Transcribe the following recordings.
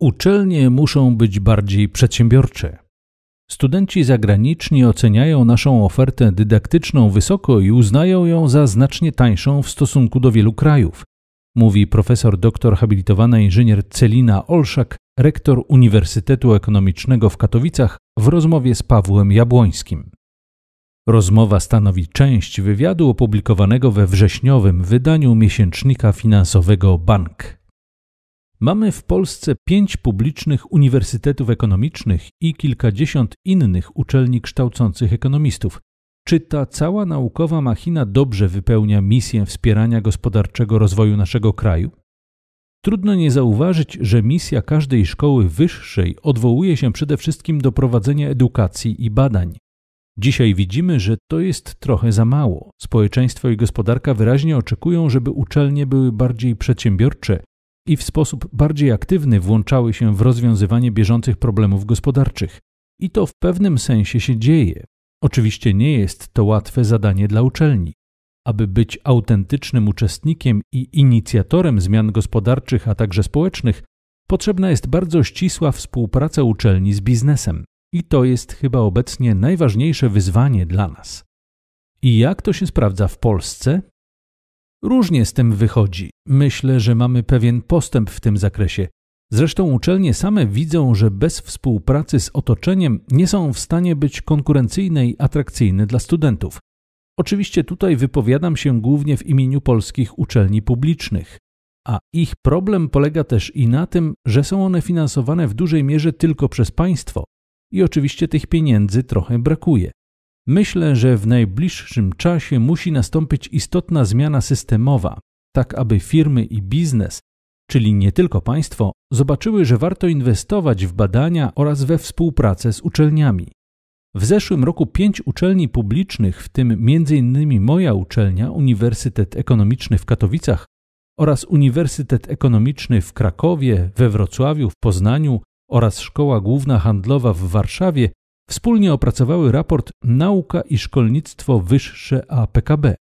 Uczelnie muszą być bardziej przedsiębiorcze. Studenci zagraniczni oceniają naszą ofertę dydaktyczną wysoko i uznają ją za znacznie tańszą w stosunku do wielu krajów, mówi profesor doktor habilitowana inżynier Celina Olszak, rektor Uniwersytetu Ekonomicznego w Katowicach w rozmowie z Pawłem Jabłońskim. Rozmowa stanowi część wywiadu opublikowanego we wrześniowym wydaniu miesięcznika finansowego Bank. Mamy w Polsce pięć publicznych uniwersytetów ekonomicznych i kilkadziesiąt innych uczelni kształcących ekonomistów. Czy ta cała naukowa machina dobrze wypełnia misję wspierania gospodarczego rozwoju naszego kraju? Trudno nie zauważyć, że misja każdej szkoły wyższej odwołuje się przede wszystkim do prowadzenia edukacji i badań. Dzisiaj widzimy, że to jest trochę za mało. Społeczeństwo i gospodarka wyraźnie oczekują, żeby uczelnie były bardziej przedsiębiorcze, i w sposób bardziej aktywny włączały się w rozwiązywanie bieżących problemów gospodarczych. I to w pewnym sensie się dzieje. Oczywiście nie jest to łatwe zadanie dla uczelni. Aby być autentycznym uczestnikiem i inicjatorem zmian gospodarczych, a także społecznych, potrzebna jest bardzo ścisła współpraca uczelni z biznesem. I to jest chyba obecnie najważniejsze wyzwanie dla nas. I jak to się sprawdza w Polsce? Różnie z tym wychodzi. Myślę, że mamy pewien postęp w tym zakresie. Zresztą uczelnie same widzą, że bez współpracy z otoczeniem nie są w stanie być konkurencyjne i atrakcyjne dla studentów. Oczywiście tutaj wypowiadam się głównie w imieniu polskich uczelni publicznych, a ich problem polega też i na tym, że są one finansowane w dużej mierze tylko przez państwo i oczywiście tych pieniędzy trochę brakuje. Myślę, że w najbliższym czasie musi nastąpić istotna zmiana systemowa, tak aby firmy i biznes, czyli nie tylko państwo, zobaczyły, że warto inwestować w badania oraz we współpracę z uczelniami. W zeszłym roku pięć uczelni publicznych, w tym m.in. moja uczelnia, Uniwersytet Ekonomiczny w Katowicach oraz Uniwersytet Ekonomiczny w Krakowie, we Wrocławiu, w Poznaniu oraz Szkoła Główna Handlowa w Warszawie, wspólnie opracowały raport Nauka i Szkolnictwo Wyższe APKB.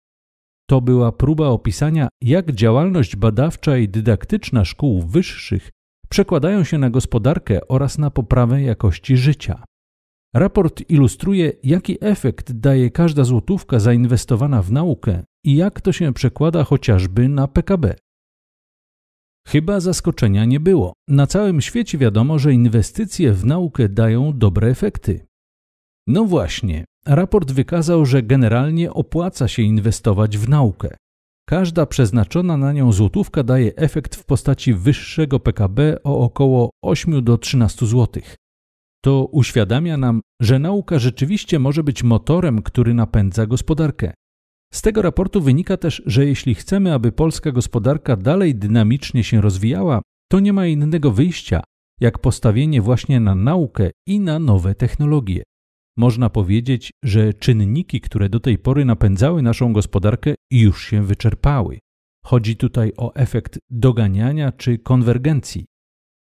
To była próba opisania, jak działalność badawcza i dydaktyczna szkół wyższych przekładają się na gospodarkę oraz na poprawę jakości życia. Raport ilustruje, jaki efekt daje każda złotówka zainwestowana w naukę i jak to się przekłada chociażby na PKB. Chyba zaskoczenia nie było. Na całym świecie wiadomo, że inwestycje w naukę dają dobre efekty. No właśnie, raport wykazał, że generalnie opłaca się inwestować w naukę. Każda przeznaczona na nią złotówka daje efekt w postaci wyższego PKB o około 8 do 13 zł. To uświadamia nam, że nauka rzeczywiście może być motorem, który napędza gospodarkę. Z tego raportu wynika też, że jeśli chcemy, aby polska gospodarka dalej dynamicznie się rozwijała, to nie ma innego wyjścia, jak postawienie właśnie na naukę i na nowe technologie. Można powiedzieć, że czynniki, które do tej pory napędzały naszą gospodarkę, już się wyczerpały. Chodzi tutaj o efekt doganiania czy konwergencji.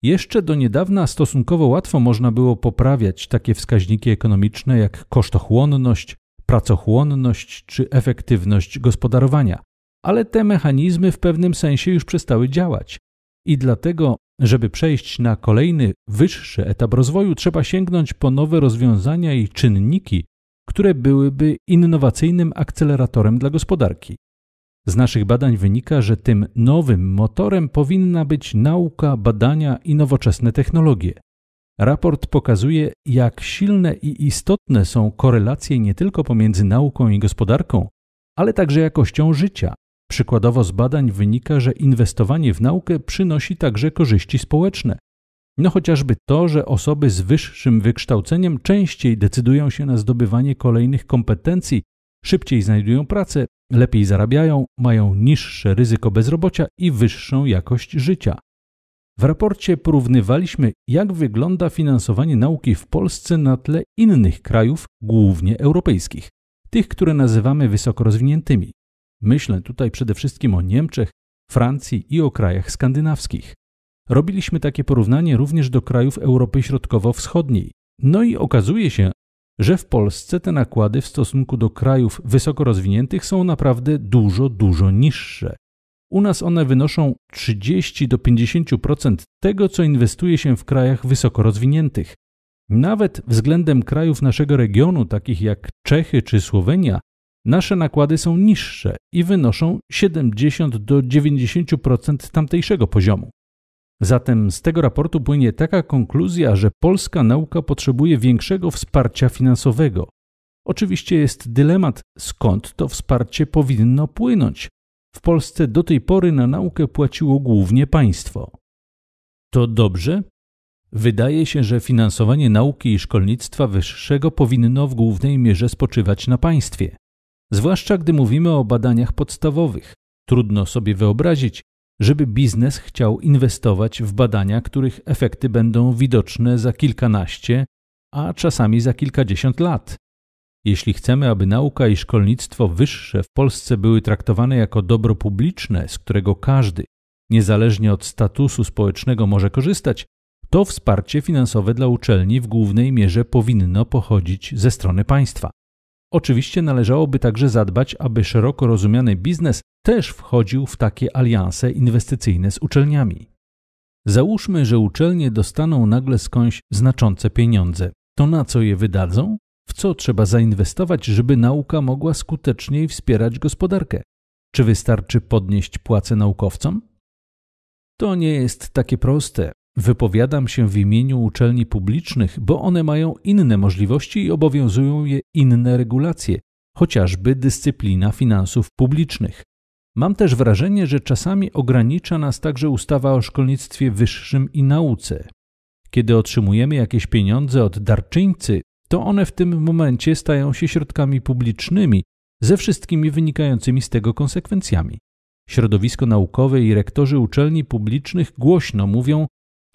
Jeszcze do niedawna stosunkowo łatwo można było poprawiać takie wskaźniki ekonomiczne jak kosztochłonność, pracochłonność czy efektywność gospodarowania, ale te mechanizmy w pewnym sensie już przestały działać. I dlatego żeby przejść na kolejny, wyższy etap rozwoju, trzeba sięgnąć po nowe rozwiązania i czynniki, które byłyby innowacyjnym akceleratorem dla gospodarki. Z naszych badań wynika, że tym nowym motorem powinna być nauka, badania i nowoczesne technologie. Raport pokazuje, jak silne i istotne są korelacje nie tylko pomiędzy nauką i gospodarką, ale także jakością życia, Przykładowo z badań wynika, że inwestowanie w naukę przynosi także korzyści społeczne. No chociażby to, że osoby z wyższym wykształceniem częściej decydują się na zdobywanie kolejnych kompetencji, szybciej znajdują pracę, lepiej zarabiają, mają niższe ryzyko bezrobocia i wyższą jakość życia. W raporcie porównywaliśmy, jak wygląda finansowanie nauki w Polsce na tle innych krajów, głównie europejskich, tych, które nazywamy wysoko rozwiniętymi. Myślę tutaj przede wszystkim o Niemczech, Francji i o krajach skandynawskich. Robiliśmy takie porównanie również do krajów Europy Środkowo-Wschodniej. No i okazuje się, że w Polsce te nakłady w stosunku do krajów wysoko rozwiniętych są naprawdę dużo, dużo niższe. U nas one wynoszą 30 do 50% tego, co inwestuje się w krajach wysoko rozwiniętych. Nawet względem krajów naszego regionu, takich jak Czechy czy Słowenia, nasze nakłady są niższe i wynoszą 70 do 90% tamtejszego poziomu. Zatem z tego raportu płynie taka konkluzja, że polska nauka potrzebuje większego wsparcia finansowego. Oczywiście jest dylemat, skąd to wsparcie powinno płynąć. W Polsce do tej pory na naukę płaciło głównie państwo. To dobrze? Wydaje się, że finansowanie nauki i szkolnictwa wyższego powinno w głównej mierze spoczywać na państwie zwłaszcza gdy mówimy o badaniach podstawowych. Trudno sobie wyobrazić, żeby biznes chciał inwestować w badania, których efekty będą widoczne za kilkanaście, a czasami za kilkadziesiąt lat. Jeśli chcemy, aby nauka i szkolnictwo wyższe w Polsce były traktowane jako dobro publiczne, z którego każdy, niezależnie od statusu społecznego, może korzystać, to wsparcie finansowe dla uczelni w głównej mierze powinno pochodzić ze strony państwa. Oczywiście należałoby także zadbać, aby szeroko rozumiany biznes też wchodził w takie alianse inwestycyjne z uczelniami. Załóżmy, że uczelnie dostaną nagle skądś znaczące pieniądze. To na co je wydadzą? W co trzeba zainwestować, żeby nauka mogła skuteczniej wspierać gospodarkę? Czy wystarczy podnieść płace naukowcom? To nie jest takie proste. Wypowiadam się w imieniu uczelni publicznych, bo one mają inne możliwości i obowiązują je inne regulacje, chociażby dyscyplina finansów publicznych. Mam też wrażenie, że czasami ogranicza nas także ustawa o szkolnictwie wyższym i nauce. Kiedy otrzymujemy jakieś pieniądze od darczyńcy, to one w tym momencie stają się środkami publicznymi, ze wszystkimi wynikającymi z tego konsekwencjami. Środowisko naukowe i rektorzy uczelni publicznych głośno mówią,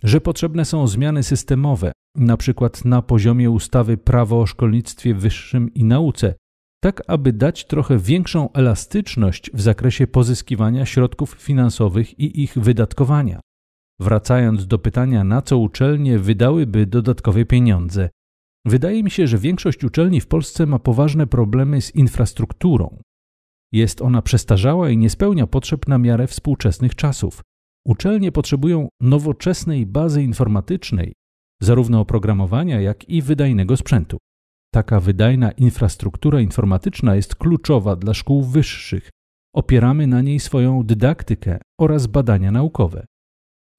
że potrzebne są zmiany systemowe, na przykład na poziomie ustawy Prawo o szkolnictwie wyższym i nauce, tak aby dać trochę większą elastyczność w zakresie pozyskiwania środków finansowych i ich wydatkowania. Wracając do pytania, na co uczelnie wydałyby dodatkowe pieniądze, wydaje mi się, że większość uczelni w Polsce ma poważne problemy z infrastrukturą. Jest ona przestarzała i nie spełnia potrzeb na miarę współczesnych czasów. Uczelnie potrzebują nowoczesnej bazy informatycznej, zarówno oprogramowania, jak i wydajnego sprzętu. Taka wydajna infrastruktura informatyczna jest kluczowa dla szkół wyższych. Opieramy na niej swoją dydaktykę oraz badania naukowe.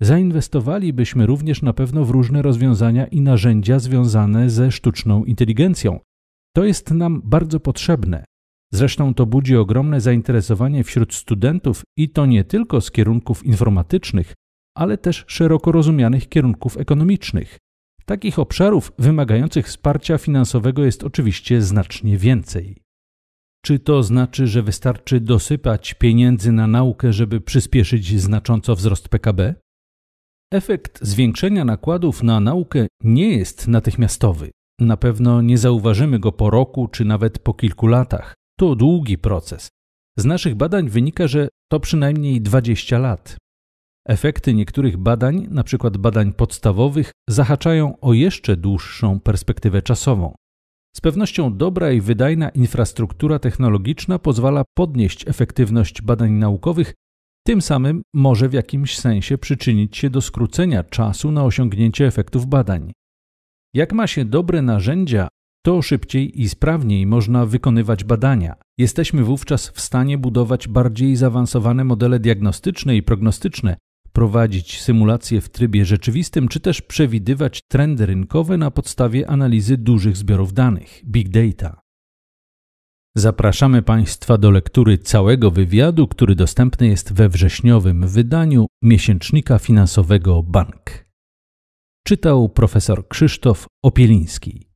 Zainwestowalibyśmy również na pewno w różne rozwiązania i narzędzia związane ze sztuczną inteligencją. To jest nam bardzo potrzebne, Zresztą to budzi ogromne zainteresowanie wśród studentów i to nie tylko z kierunków informatycznych, ale też szeroko rozumianych kierunków ekonomicznych. Takich obszarów wymagających wsparcia finansowego jest oczywiście znacznie więcej. Czy to znaczy, że wystarczy dosypać pieniędzy na naukę, żeby przyspieszyć znacząco wzrost PKB? Efekt zwiększenia nakładów na naukę nie jest natychmiastowy. Na pewno nie zauważymy go po roku czy nawet po kilku latach. To długi proces. Z naszych badań wynika, że to przynajmniej 20 lat. Efekty niektórych badań, np. badań podstawowych, zahaczają o jeszcze dłuższą perspektywę czasową. Z pewnością dobra i wydajna infrastruktura technologiczna pozwala podnieść efektywność badań naukowych, tym samym może w jakimś sensie przyczynić się do skrócenia czasu na osiągnięcie efektów badań. Jak ma się dobre narzędzia, to szybciej i sprawniej można wykonywać badania. Jesteśmy wówczas w stanie budować bardziej zaawansowane modele diagnostyczne i prognostyczne, prowadzić symulacje w trybie rzeczywistym, czy też przewidywać trendy rynkowe na podstawie analizy dużych zbiorów danych big data. Zapraszamy Państwa do lektury całego wywiadu, który dostępny jest we wrześniowym wydaniu miesięcznika finansowego Bank. Czytał profesor Krzysztof Opieliński.